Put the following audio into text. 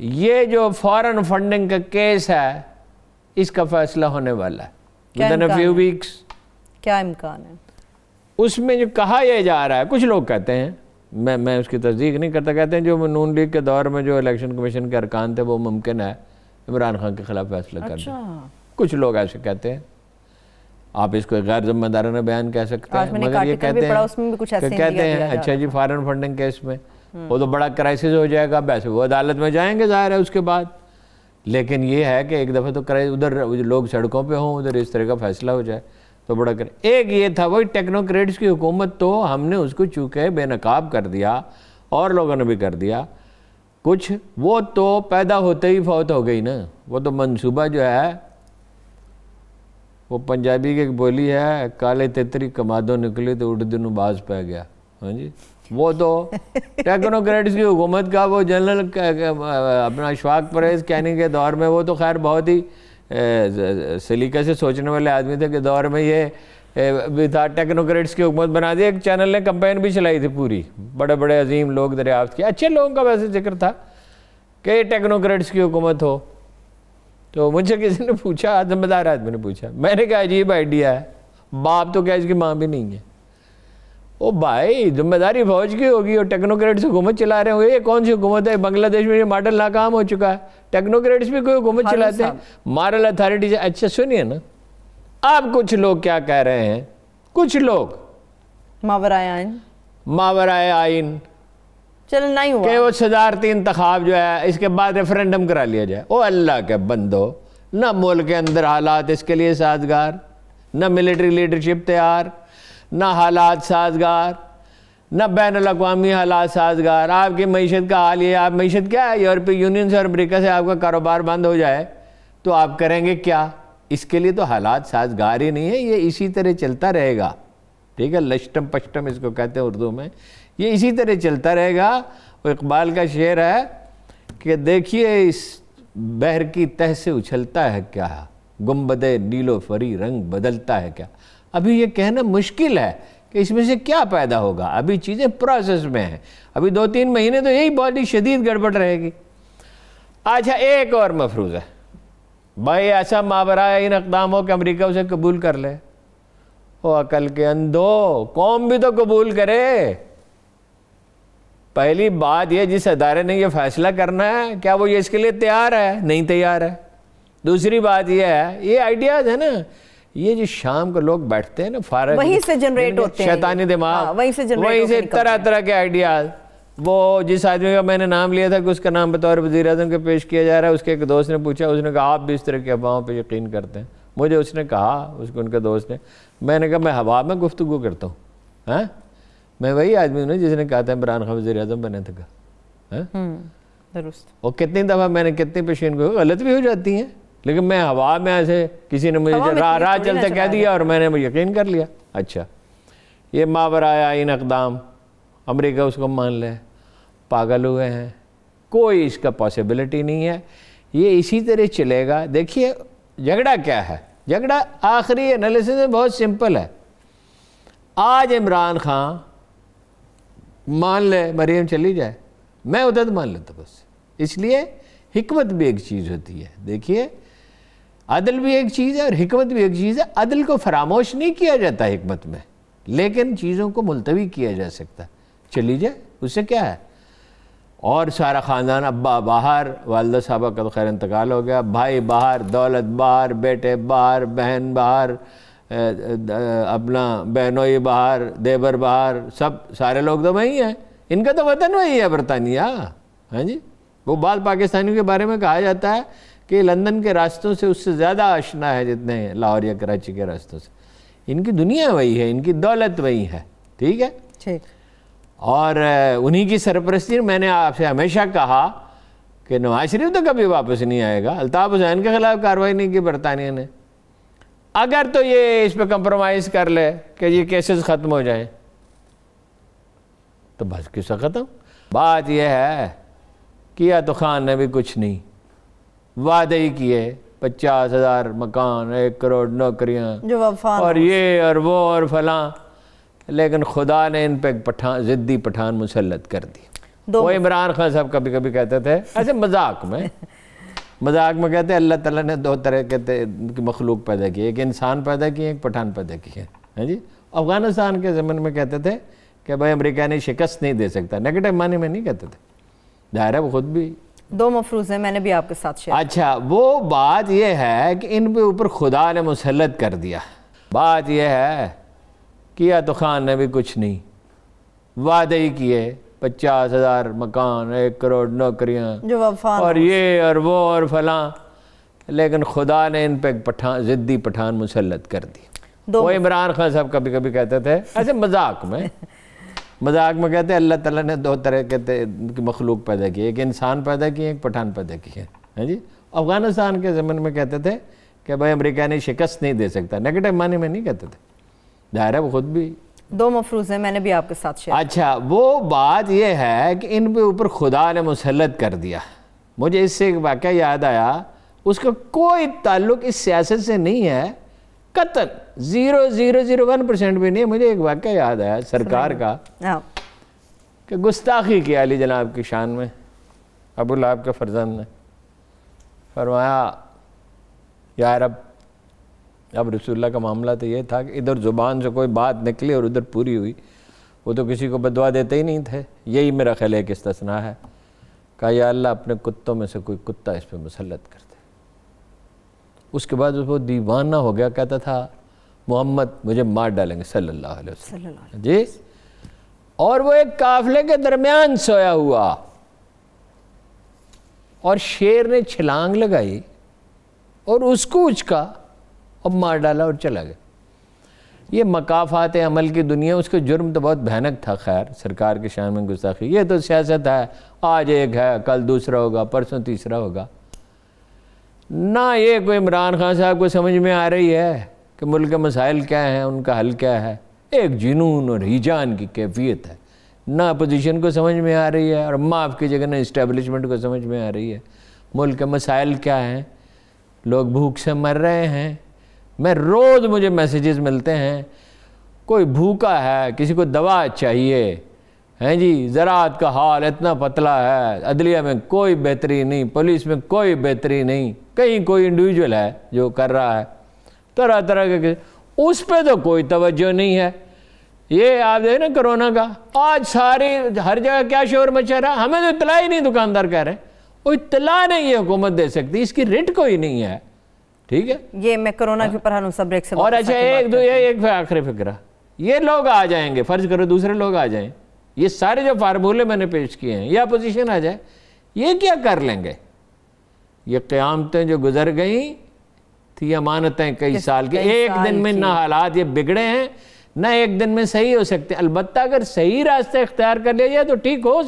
ये जो foreign funding का केस है इसका फैसला होने वाला है फ्यू वीक्स क्या इम्कान है उसमें जो कहा यह जा रहा है कुछ लोग कहते हैं मैं मैं उसकी तस्दीक नहीं करता कहते हैं जो नून लीग के दौर में जो इलेक्शन कमीशन के अरकान थे वो मुमकिन है इमरान खान के खिलाफ फैसला अच्छा। करना कुछ लोग ऐसे कहते हैं आप इसको गैर जिम्मेदार बयान कह सकते हैं मगर ये कहते हैं कहते हैं अच्छा जी फॉरन फंडिंग केस में वो तो बड़ा क्राइसिस हो जाएगा वैसे वो अदालत में जाएंगे ज़ाहिर है उसके बाद लेकिन ये है कि एक दफ़ा तो क्राइस उधर लोग सड़कों पे हों उधर इस तरह का फैसला हो जाए तो बड़ा कर एक ये था वही टेक्नोक्रेट्स की हुकूमत तो हमने उसको चूके बेनकाब कर दिया और लोगों ने भी कर दिया कुछ वो तो पैदा होते ही फौत हो गई ना वो तो मनसूबा जो है वो पंजाबी की एक बोली है काले तेतरी कमादों निकले तो उर्दू बाज पै गया हाँ जी वो तो टेक्नोक्रेट्स की हुकूमत का वो जनरल अपना शवाक परेज कहने के दौर में वो तो खैर बहुत ही सलीके से सोचने वाले आदमी थे कि दौर में ये था टेक्नोक्रेट्स की हुकूमत बना दी एक चैनल ने कंपेन भी चलाई थी पूरी बड़े बड़े अजीम लोग दरियाफ्त किए अच्छे लोगों का वैसे जिक्र था कि टेक्नोक्रेट्स की हुकूमत हो तो मुझे किसी ने पूछा जिम्मेदार आदमी ने पूछा मैंने कहा अजीब आइडिया है बाप तो क्या इसकी माँ भी नहीं है ओ भाई जिम्मेदारी फौज की होगी और टेक्नोक्रेट्स हुकूमत चला रहे होंगे ये कौन सी हुकूमत है बांग्लादेश में ये मॉडल नाकाम हो चुका है टेक्नोक्रेट्स भी कोई हुकूमत चलाते हैं मॉरल अथॉरिटीज अच्छा सुनिए ना आप कुछ लोग क्या कह रहे हैं कुछ लोग मावरा आइन मावरा आइन चल नहीं हुआ वो सदारती इंतखाब जो है इसके बाद रेफरेंडम करा लिया जाए ओ अल्लाह के बंदो ना मुल्क के अंदर हालात इसके लिए साजगार ना मिलिट्री लीडरशिप तैयार ना हालात साजगार ना बैन अवी हालात साजगार आपकी मीशत का हाल ये आप मीशत क्या है यूरोपीय यूनियन से और अमरीका से आपका कारोबार बंद हो जाए तो आप करेंगे क्या इसके लिए तो हालात साजगार ही नहीं है ये इसी तरह चलता रहेगा ठीक है लष्टम पष्टम इसको कहते हैं उर्दू में ये इसी तरह चलता रहेगा वो इकबाल का शेर है कि देखिए इस बहर की तह से उछलता है क्या गुम्बद नीलो फरी रंग बदलता है क्या अभी ये कहना मुश्किल है कि इसमें से क्या पैदा होगा अभी चीज़ें प्रोसेस में हैं अभी दो तीन महीने तो यही बहुत ही शदीद गड़बड़ रहेगी अच्छा एक और मफरूज है भाई ऐसा मावरा इन अकदाम हो कि अमरीका उसे कबूल कर ले ओ अकल के अंधो कौम भी तो कबूल करे पहली बात यह जिस अदारे ने यह फैसला करना है क्या वो ये इसके लिए तैयार है नहीं तैयार है दूसरी बात यह है ये आइडियाज़ है ना ये जो शाम को लोग बैठते हैं ना फारे हाँ, वहीं से जनरेट होते हैं शैतानी दिमाग वहीं से जनरेट वहीं से तरह तरह के आइडियाज वो जिस आदमी का मैंने नाम लिया था कि उसका नाम बतौर वजी अजम के पेश किया जा रहा है उसके एक दोस्त ने पूछा उसने कहा आप भी इस तरह की हवाओं पर यकीन करते हैं मुझे उसने कहा उसके उनके दोस्त ने मैंने कहा मैं हवा में गुफ्तु करता हूँ हैं हाँ? मैं वही आदमी हूँ जिसने कहा था इमरान खान वजी अजम बने थका है और कितनी दफ़ा मैंने कितनी पेशेंट को गलत भी हो जाती हैं लेकिन मैं हवा में ऐसे किसी ने मुझे राह राह चलते कह दिया और मैंने यकीन कर लिया अच्छा ये मावर आया इन अकदाम अमरीका उसको मान लें पागल हुए हैं कोई इसका पॉसिबिलिटी नहीं है ये इसी तरह चलेगा देखिए झगड़ा क्या है झगड़ा आखिरी एनालिसिस में बहुत सिंपल है आज इमरान खान मान ले मरियम चली जाए मैं उधर मान लेता बस इसलिए हिकमत भी एक चीज़ होती है देखिए अदल भी एक चीज़ है और हमत भी एक चीज़ है अदल को फरामोश नहीं किया जाता हमत में लेकिन चीज़ों को मुलतवी किया जा सकता है चली जाए उससे क्या है और सारा ख़ानदान अब्बा बाहर वालदा साहबा का तो खैर इंतकाल हो गया भाई बाहर दौलत बाहर बेटे बाहर बहन बाहर अपना बहनोई बाहर देबर बाहर सब सारे लोग तो वहीं हैं इनका तो वतन वही है बरतानिया हाँ जी वो बाल पाकिस्तानियों के बारे में कहा जाता है कि लंदन के रास्तों से उससे ज़्यादा आशना है जितने लाहौर या कराची के रास्तों से इनकी दुनिया वही है इनकी दौलत वही है ठीक है ठीक और उन्हीं की सरपरस्ती मैंने आपसे हमेशा कहा कि नवाज शरीफ तो कभी वापस नहीं आएगा अल्ताफ़ हुसैन के ख़िलाफ़ कार्रवाई नहीं की बरतानिया ने अगर तो ये इस पर कंप्रोमाइज़ कर ले कि ये केसेस ख़त्म हो जाएं तो बस किसा ख़त्म बात यह है किया तो खान ने भी कुछ नहीं वादे ही किए पचास हज़ार मकान एक करोड़ नौकरियाँ और ये और वो और फलां लेकिन खुदा ने इन पर पठान ज़िद्दी पठान मुसलत कर दी वो इमरान खान साहब कभी कभी कहते थे ऐसे मजाक में मजाक में कहते हैं अल्लाह ताला ने दो तरह के मखलूक पैदा किए एक इंसान पैदा किए एक पठान पैदा किए हैं जी अफ़गानिस्तान के ज़मन में कहते थे कि भाई अमरीका ने शिकस्त नहीं दे सकता नेगेटिव माने में नहीं कहते थे ज़ाहिर है वो खुद भी दो मफरूज हैं मैंने भी आपके साथ शेयर अच्छा वो बात यह है कि इन पे ऊपर खुदा ने मुसलत कर दिया बात यह है किया तो खान ने भी कुछ नहीं वादे ही किए पचास हज़ार मकान एक करोड़ नौकरियाँ और ये और वो और फलां लेकिन खुदा ने इन पे पठान ज़िद्दी पठान मुसलत कर दी वो इमरान खान साहब कभी कभी कहते थे ऐसे मजाक में मजाक में कहते हैं अल्लाह ताला ने दो तरह के मखलूक पैदा किए एक इंसान पैदा किए एक पठान पैदा किए हैं जी अफ़गानिस्तान के ज़मन में कहते थे कि भाई अमरीका ने शिकस्त नहीं दे सकता नेगेटिव माने में नहीं कहते थे ज़ाहिर है वो खुद भी दो मफरूज हैं मैंने भी आपके साथ शेयर अच्छा वो बात यह है कि इन पे ऊपर खुदा ने मुसलत कर दिया मुझे इससे एक वाक़ याद आया उसका कोई ताल्लुक इस सियासत से नहीं है कतल zero zero zero one percent भी नहीं मुझे एक वाक्य याद आया सरकार का हाँ। कि गुस्ताखी किया अली जनाब की शान में अबुल लाब के फर्जंद ने फरमाया यार अब अब रसुल्ला का मामला तो ये था कि इधर ज़ुबान से कोई बात निकली और उधर पूरी हुई वो तो किसी को बदवा देते ही नहीं थे यही मेरा ख्याल एक इस्तना है कहा अल्लाह अपने कुत्तों में से कोई कुत्ता इस पर मुसलत कर उसके बाद वो दीवाना हो गया कहता था मोहम्मद मुझे मार डालेंगे सल्लल्लाहु अलैहि वसल्लम जी और वो एक काफले के दरमियान सोया हुआ और शेर ने छलांग लगाई और उसको उचका और मार डाला और चला गया ये मकाफात अमल की दुनिया उसके जुर्म तो बहुत भयानक था खैर सरकार के शान में गुस्ताखी ये तो सियासत है आज एक है कल दूसरा होगा परसों तीसरा होगा ना ये कोई इमरान खान साहब को समझ में आ रही है कि मुल्क के मसाइल क्या हैं उनका हल क्या है एक जुनून और हिजान की कैफियत है ना अपोजिशन को समझ में आ रही है और माफ़ की जगह ना इस्टेबलिशमेंट को समझ में आ रही है मुल्क के मसाइल क्या हैं लोग भूख से मर रहे हैं मैं रोज़ मुझे मैसेजेस मिलते हैं कोई भूखा है किसी को दवा चाहिए हैं जी ज़रात का हाल इतना पतला है अदलिया में कोई बेहतरी नहीं पुलिस में कोई बेहतरी नहीं कहीं कोई इंडिविजुअल है जो कर रहा है तरह तरह के उस पर तो कोई तवज्जो नहीं है ये आप देखें ना कोरोना का आज सारी हर जगह क्या शोर मचा रहा हमें तो इतला ही नहीं दुकानदार कह रहे वो इतला नहीं ये हुकूमत दे सकती इसकी रिट कोई नहीं है ठीक है ये मैं कोरोना के हाँ। ऊपर हनुसा ब्रेक से और अच्छा एक दो ये एक आखिरी फिक्र ये लोग आ जाएंगे फर्ज करो दूसरे लोग आ जाएं ये सारे जो फार्मूले मैंने पेश किए हैं या अपोजिशन आ जाए ये क्या कर लेंगे ये क़्यामतें जो गुजर गई थी अमानतें कई साल की एक साल दिन में ना हालात ये बिगड़े हैं ना एक दिन में सही हो सकते अलबत्ता अगर सही रास्ते इख्तियार कर लिया जाए तो ठीक हो